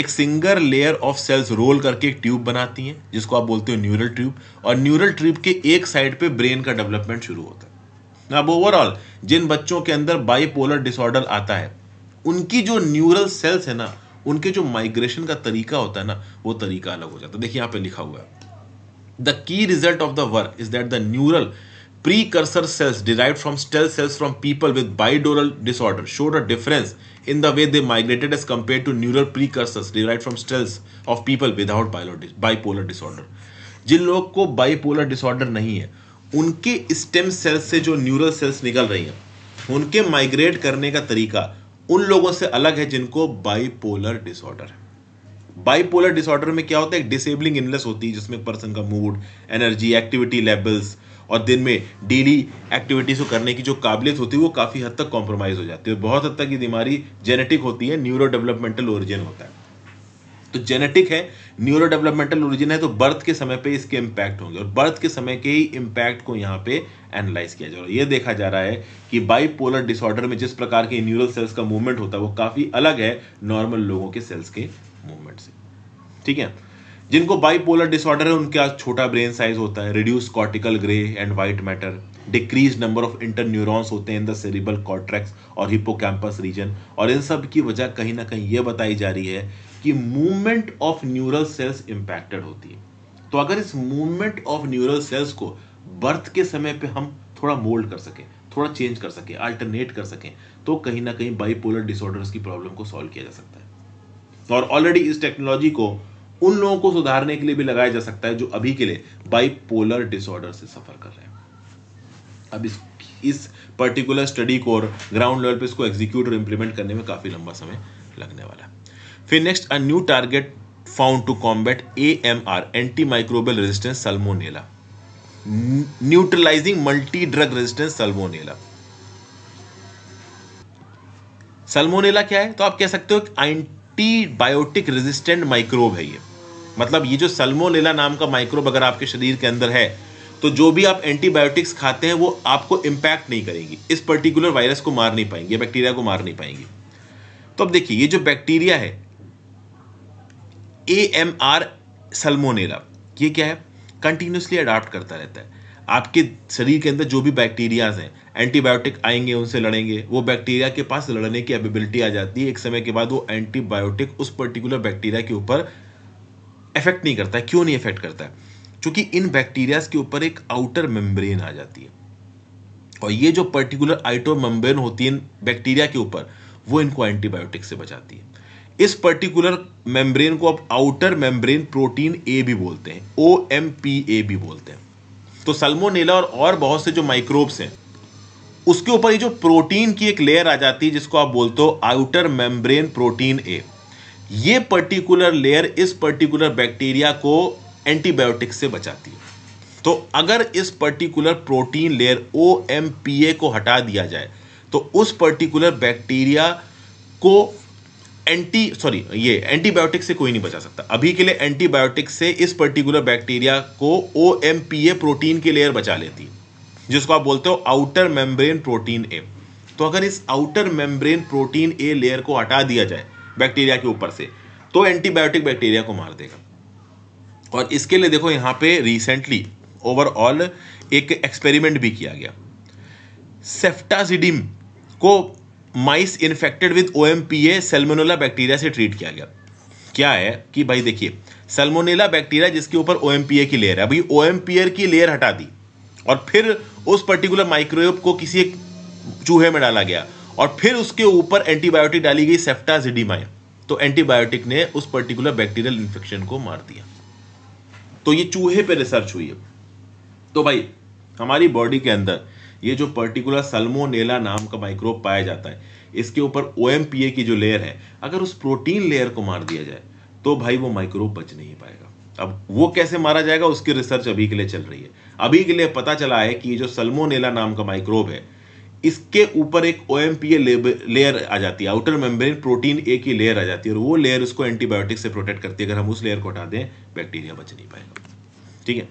एक single layer of cells roll करके एक ट्यूब बनाती हैं जिसको आप बोलते हो न्यूरल ट्यूब और न्यूरल ट्यूब के एक साइड पे ब्रेन का डेवलपमेंट शुरू होता है अब ओवरऑल जिन बच्चों के अंदर बाइपोलर डिसऑर्डर आता है उनकी जो न्यूरल सेल्स है ना उनके जो माइग्रेशन का तरीका होता है ना वो तरीका अलग हो जाता है देखिए यहां पे लिखा हुआ है the key result of the work is that the neural precursor cells derive from stem cells from people with bipolar disorder showed a difference in the way they migrated as compared to neural precursors derive from stem cells of people without bipolar disorder जिन लोगों को bipolar disorder नहीं है उनके stem cells से जो neural sales निकल रही हैं उनके माइग्रेट करने का तरीका उन लोगों से अलग है जिनको बाइपोलर डिसऑर्डर है बाइपोलर डिसऑर्डर में क्या होता है डिसेबलिंग इनलेस होती है जिसमें पर्सन का मूड एनर्जी एक्टिविटी लेवल्स और दिन में डेली एक्टिविटीज को करने की जो काबिलियत होती है वो काफ़ी हद तक कॉम्प्रोमाइज़ हो जाती है बहुत हद तक ये बीमारी जेनेटिक होती है न्यूरो डेवलपमेंटल ओरिजिन होता है तो जेनेटिक है न्यूरो डेवलपमेंटल ओरिजिन है तो बर्थ के समय पे इसके इम्पैक्ट होंगे और बर्थ के समय के ही इम्पैक्ट को यहाँ पे एनालाइज किया जा रहा है यह देखा जा रहा है कि बाइपोलर डिसऑर्डर में जिस प्रकार के न्यूरल सेल्स का मूवमेंट होता है वो काफ़ी अलग है नॉर्मल लोगों के सेल्स के मूवमेंट से ठीक है जिनको बाइपोलर डिसऑर्डर है उनके आज छोटा ब्रेन साइज होता है reduce cortical grey and white matter decrease number of interneurons होते हैं इन द सेरिबल कॉर्ट्रैक्स और हिपोकैम्पस रीजन और इन सब की वजह कहीं ना कहीं ये बताई जा रही है कि movement of neural cells impacted होती है तो अगर इस मूवमेंट ऑफ न्यूरल सेल्स को बर्थ के समय पे हम थोड़ा मोल्ड कर सकें थोड़ा चेंज कर सकें अल्टरनेट कर सकें तो कहीं ना कहीं बाइपोलर डिसऑर्डर्स की प्रॉब्लम को सॉल्व किया जा सकता है और ऑलरेडी इस टेक्नोलॉजी को उन लोगों को सुधारने के लिए भी लगाया जा सकता है जो अभी के लिए बाइपोलर डिसऑर्डर से सफर कर रहे हैं अब इस इस पर्टिकुलर स्टडी को और ग्राउंड लेवल पे इसको एग्जीक्यूट और इंप्लीमेंट करने में काफ़ी लंबा समय लगने वाला है फिर next a new target found to combat A M R anti microbial resistance salmonella neutralizing multi drug resistance salmonella salmonella क्या है तो आप कह सकते हो एंटीबायोटिक रेजिस्टेंट माइक्रोब है ये मतलब ये जो सलमोनेला नाम का माइक्रोब अगर आपके शरीर के अंदर है तो जो भी आप एंटीबायोटिक्स खाते हैं वो आपको इम्पैक्ट नहीं करेंगी इस पर्टिकुलर वायरस को मार नहीं पाएंगे बैक्टीरिया को मार नहीं पाएंगे तो अब देखिए ये जो बैक्टीरिया है ए एम आर सलमोनेरा ये क्या है कंटिन्यूसली अडाप्ट करता रहता है आपके शरीर के अंदर जो भी बैक्टीरियाज हैं एंटीबायोटिक आएंगे उनसे लड़ेंगे वो बैक्टीरिया के पास लड़ने की एबिलिटी आ जाती है एक समय के बाद वो एंटीबायोटिक उस पर्टिकुलर बैक्टीरिया के ऊपर इफेक्ट नहीं करता है क्यों नहीं इफेक्ट करता है क्योंकि इन बैक्टीरियाज के ऊपर एक आउटर मेम्ब्रेन आ जाती है और ये जो पर्टिकुलर आइटो मेम्ब्रेन होती है बैक्टीरिया के ऊपर वो इनको एंटीबायोटिक से बचाती है इस पर्टिकुलर मेम्ब्रेन को आप आउटर मेम्ब्रेन प्रोटीन ए भी बोलते हैं ओ एम पी ए भी बोलते हैं तो सलमोनेला और, और बहुत से जो माइक्रोब्स हैं उसके ऊपर ये जो प्रोटीन की एक लेयर आ जाती है जिसको आप बोलते हो आउटर मेम्ब्रेन प्रोटीन ए ये पर्टिकुलर लेयर इस पर्टिकुलर बैक्टीरिया को एंटीबायोटिक से बचाती है तो अगर इस particular protein layer O M P A को हटा दिया जाए तो उस पर्टिकुलर बैक्टीरिया को एंटी सॉरी ये एंटीबायोटिक से कोई नहीं बचा सकता अभी के लिए एंटीबायोटिक से इस पर्टिकुलर बैक्टीरिया को O M P A protein की लेयर बचा लेती है जिसको आप बोलते हो आउटर मेम्ब्रेन प्रोटीन ए तो अगर इस outer membrane protein A layer को हटा दिया जाए बैक्टीरिया के ऊपर से तो एंटीबायोटिक बैक्टीरिया को मार देगा और इसके लिए देखो यहाँ पे रिसेंटली ओवरऑल एक एक्सपेरिमेंट भी किया गया सेफ्टाजिडिम को mice infected with O M P A salmonella bacteria से ट्रीट किया गया क्या है कि भाई देखिए सल्मोनेला बैक्टीरिया जिसके ऊपर ओ एम पी ए की लेयर है भाई ओ एम पी ए की लेयर हटा दी और फिर उस पर्टिकुलर माइक्रोवेव को किसी एक चूहे में डाला गया और फिर उसके ऊपर एंटीबायोटिक डाली गई सेफ्टाजिडीमाइन तो एंटीबायोटिक ने उस पर्टिकुलर बैक्टीरियल इन्फेक्शन को मार दिया तो ये चूहे पे रिसर्च हुई है तो भाई हमारी बॉडी के अंदर ये जो पर्टिकुलर सलमोनेला नाम का माइक्रोब पाया जाता है इसके ऊपर ओ की जो लेयर है अगर उस प्रोटीन लेयर को मार दिया जाए तो भाई वो माइक्रोब बच नहीं पाएगा अब वो कैसे मारा जाएगा उसकी रिसर्च अभी के लिए चल रही है अभी के लिए पता चला है कि जो सलमोनेला नाम का माइक्रोब है इसके ऊपर एक ओ लेयर आ जाती है आउटर मेम्ब्रेन प्रोटीन ए की लेयर आ जाती है और वो लेयर उसको एंटीबायोटिक से प्रोटेक्ट करती है अगर हम उस लेयर को हटा दें बैक्टीरिया बच नहीं पाएगा ठीक है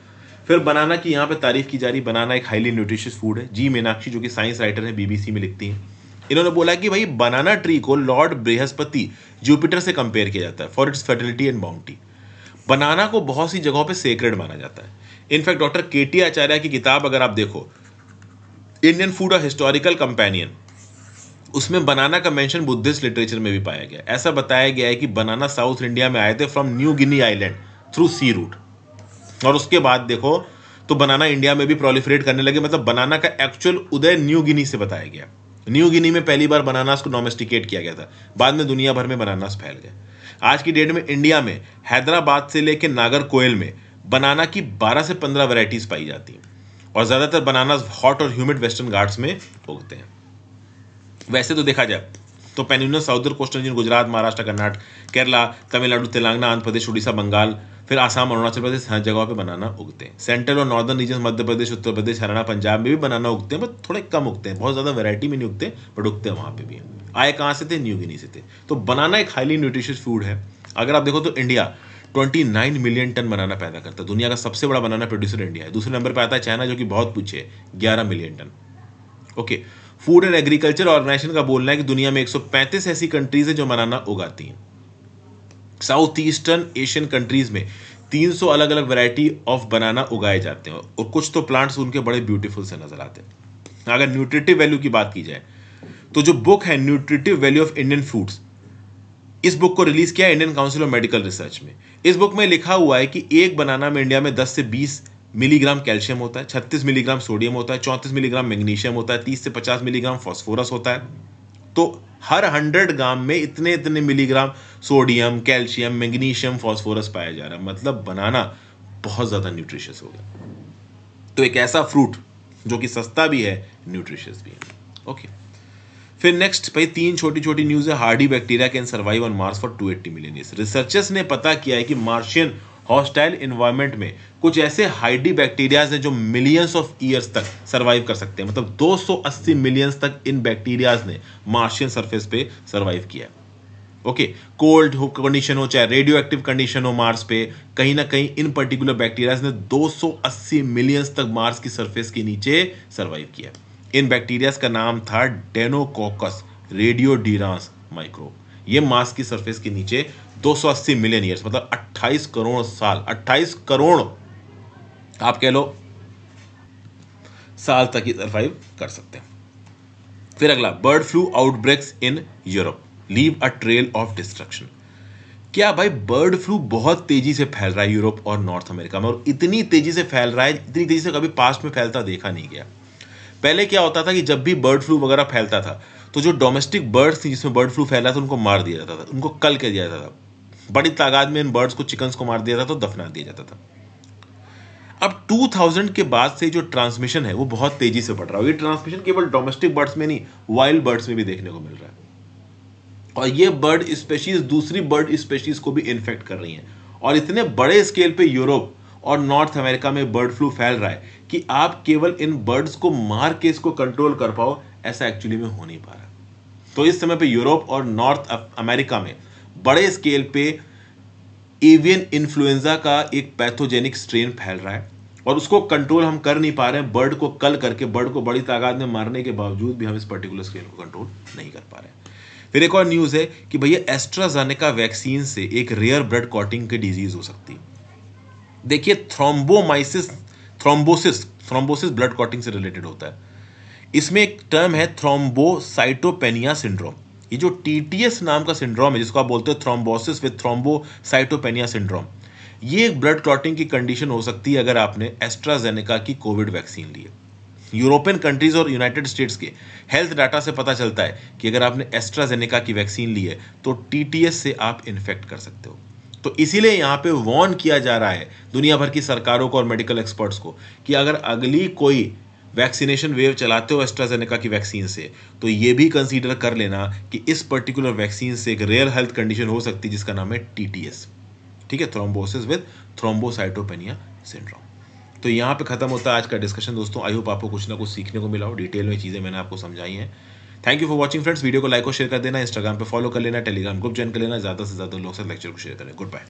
फिर बनाना की यहाँ पे तारीफ की जा रही बनाना एक हाईली न्यूट्रिशियस फूड है जी मीनाक्षी जो कि साइंस राइटर है बीबीसी में लिखती हैं इन्होंने बोला कि भाई बनाना ट्री को लॉर्ड बृहस्पति जुपिटर से कंपेयर किया जाता है for its fertility and bounty banana को बहुत सी जगहों पे सेक्रेड माना जाता है in fact doctor K T Achaya की किताब अगर आप देखो इंडियन फूड और हिस्टोरिकल कंपेनियन उसमें बनाना का मेंशन बुद्धिस्ट लिटरेचर में भी पाया गया ऐसा बताया गया है कि बनाना साउथ इंडिया में आए थे from New Guinea island through sea route और उसके बाद देखो तो बनाना इंडिया में भी प्रोलिफरेट करने लगे मतलब बनाना का एक्चुअल उदय न्यू गिनी से बताया गया न्यू गिनी में पहली बार बनानास को डोमेस्टिकेट किया गया था बाद में दुनिया भर में बनानास फैल गए आज की डेट में इंडिया में हैदराबाद से लेकर नागर कोयल में बनाना की 12 से 15 वैरायटीज पाई जाती हैं और ज़्यादातर बनानास हॉट और ह्यूमिड वेस्टर्न घाट्स में उगते हैं वैसे तो देखा जाए तो पेन्यूनस साउदर कोस्टर्न जिन गुजरात महाराष्ट्र कर्नाटक केरला तमिलनाडु तेलंगाना आंध्र प्रदेश उड़ीसा बंगाल फिर आसाम अरुणाचल प्रदेश हर जगहों पे बनाना उगते हैं सेंट्रल और नॉर्दर्न रीजन मध्य प्रदेश उत्तर प्रदेश हरियाणा पंजाब में भी बनाना उगते हैं बट थोड़े कम उगते हैं बहुत ज़्यादा वैरायटी में नहीं उगते बट उगते हैं वहाँ पर भी आए कहाँ से थे न्यू गिनी से थे तो बनाना एक हाईली न्यूट्रिशियस फूड है अगर आप देखो तो इंडिया 29 मिलियन टन बनाना पैदा करता है दुनिया का सबसे बड़ा बनाना प्रोड्यूसर इंडिया है दूसरे नंबर पर आता है चाइना जो कि बहुत पूछे ग्यारह million ton okay Food and Agriculture Organization का बोलना है कि दुनिया में 135 ऐसी कंट्रीज है जो बनाना उगाती हैं साउथ ईस्टर्न एशियन कंट्रीज़ में 300 अलग अलग वैरायटी ऑफ बनाना उगाए जाते हैं और कुछ तो प्लांट्स उनके बड़े ब्यूटीफुल से नज़र आते हैं अगर न्यूट्रिटिव वैल्यू की बात की जाए तो जो बुक है nutritive value of Indian foods इस बुक को रिलीज किया Indian Council of Medical Research में इस बुक में लिखा हुआ है कि एक बनाना में इंडिया में 10 से 20 मिलीग्राम कैल्शियम होता है 36 मिलीग्राम सोडियम होता है 34 मिलीग्राम मैग्नीशियम होता है 30 से 50 मिलीग्राम फॉस्फोरस होता है तो हर 100 ग्राम में इतने इतने milligram sodium calcium magnesium phosphorus पाया जा रहा है मतलब बनाना बहुत ज़्यादा न्यूट्रिशियस हो गया तो एक ऐसा फ्रूट जो कि सस्ता भी है न्यूट्रिशियस भी है ओके फिर नेक्स्ट भाई तीन छोटी छोटी न्यूज है hardy bacteria can survive on Mars for 280 million researchers ने पता किया है कि मार्शियन हॉस्टाइल इन्वायरमेंट में कुछ ऐसे हाइडी बैक्टीरियाज हैं जो मिलियंस ऑफ ईयर्स तक सर्वाइव कर सकते हैं मतलब 280 मिलियंस तक इन बैक्टीरियाज ने मार्शियन सरफेस पे सर्वाइव किया है ओके कोल्ड हो कंडीशन हो चाहे रेडियो एक्टिव कंडीशन हो मार्स पे कहीं ना कहीं इन पर्टिकुलर बैक्टीरियाज ने 280 मिलियंस तक मार्स की सरफेस के नीचे सरवाइव किया इन बैक्टीरियाज का नाम था डेनोकोकस रेडियो डीरास माइक्रो ये मार्स की सरफेस के नीचे 280 मिलियन ईयर्स मतलब 28 करोड़ साल 28 करोड़ आप कह लो साल तक ही सर्वाइव कर सकते हैं फिर अगला bird flu outbreaks in Europe leave a trail of destruction क्या भाई बर्ड फ्लू बहुत तेजी से फैल रहा है यूरोप और नॉर्थ अमेरिका में और इतनी तेजी से फैल रहा है इतनी तेजी से कभी पास्ट में फैलता देखा नहीं गया पहले क्या होता था कि जब भी बर्ड फ्लू वगैरह फैलता था तो जो डोमेस्टिक बर्ड्स थी जिसमें बर्ड फ्लू फैला था उनको मार दिया जाता था उनको कल कर दिया जाता था बड़ी तादाद में इन बर्ड्स को चिकन्स को मार दिया जाता था दफना दिया जाता था अब 2000 के बाद से जो ट्रांसमिशन है वो बहुत तेजी से बढ़ रहा है ये ट्रांसमिशन केवल डोमेस्टिक बर्ड्स में नहीं वाइल्ड बर्ड्स में भी देखने को मिल रहा है और ये बर्ड स्पेशीज दूसरी बर्ड स्पेशीज को भी इन्फेक्ट कर रही हैं और इतने बड़े स्केल पे यूरोप और नॉर्थ अमेरिका में बर्ड फ्लू फैल रहा है कि आप केवल इन बर्ड्स को मार के इसको कंट्रोल कर पाओ ऐसा एक्चुअली में हो नहीं पा रहा तो इस समय पे यूरोप और नॉर्थ अमेरिका में बड़े स्केल पे एवियन इन्फ्लुएंजा का एक पैथोजेनिक स्ट्रेन फैल रहा है और उसको कंट्रोल हम कर नहीं पा रहे हैं बर्ड को कल करके बर्ड को बड़ी तादाद में मारने के बावजूद भी हम इस पर्टिकुलर स्केल को कंट्रोल नहीं कर पा रहे हैं फिर एक और न्यूज़ है कि भैया एस्ट्राजेनेका वैक्सीन से एक रेयर ब्लड कॉटिंग की डिजीज हो सकती है देखिए थ्रोम्बोमाइसिस थ्रोम्बोसिस थ्रोम्बोसिस ब्लड कॉटिंग से रिलेटेड होता है इसमें एक टर्म है थ्रोम्बोसाइटोपेनिया सिंड्रोम ये जो टी नाम का सिंड्रोम है जिसको आप बोलते हो थ्रोम्बोसिस विथ थ्रोम्बोसाइटोपेनिया सिंड्रोम ये एक ब्लड क्लॉटिंग की कंडीशन हो सकती है अगर आपने एस्ट्राजेनेका की कोविड वैक्सीन ली है यूरोपियन कंट्रीज और यूनाइटेड स्टेट्स के हेल्थ डाटा से पता चलता है कि अगर आपने एस्ट्राजेनेका की वैक्सीन ली है तो टी से आप इन्फेक्ट कर सकते हो तो इसीलिए यहाँ पे वॉर्न किया जा रहा है दुनिया भर की सरकारों को और मेडिकल एक्सपर्ट्स को कि अगर अगली कोई वैक्सीनेशन वेव चलाते हो एस्ट्राजेनेका की वैक्सीन से तो ये भी कंसीडर कर लेना कि इस पर्टिकुलर वैक्सीन से एक रेयर हेल्थ कंडीशन हो सकती है जिसका नाम है टी ठीक है थ्रोम्बोसिस विद थ्रोम्बोसाइटोपेनिया सिंड्रोम तो यहाँ पे ख़त्म होता है आज का डिस्कशन दोस्तों आई होप आपको कुछ ना कुछ सीखने को मिला हो डिटेल में चीज़ें मैंने आपको समझाई हैं thank you for watching friends video को लाइक और शेयर कर देना इंस्टाग्राम पर फॉलो कर लेना टेलीग्राम ग्रुप ज्वाइन कर लेना ज़्यादा से ज़्यादा लोग साथ लेक्चर को शेयर करें गुड बाय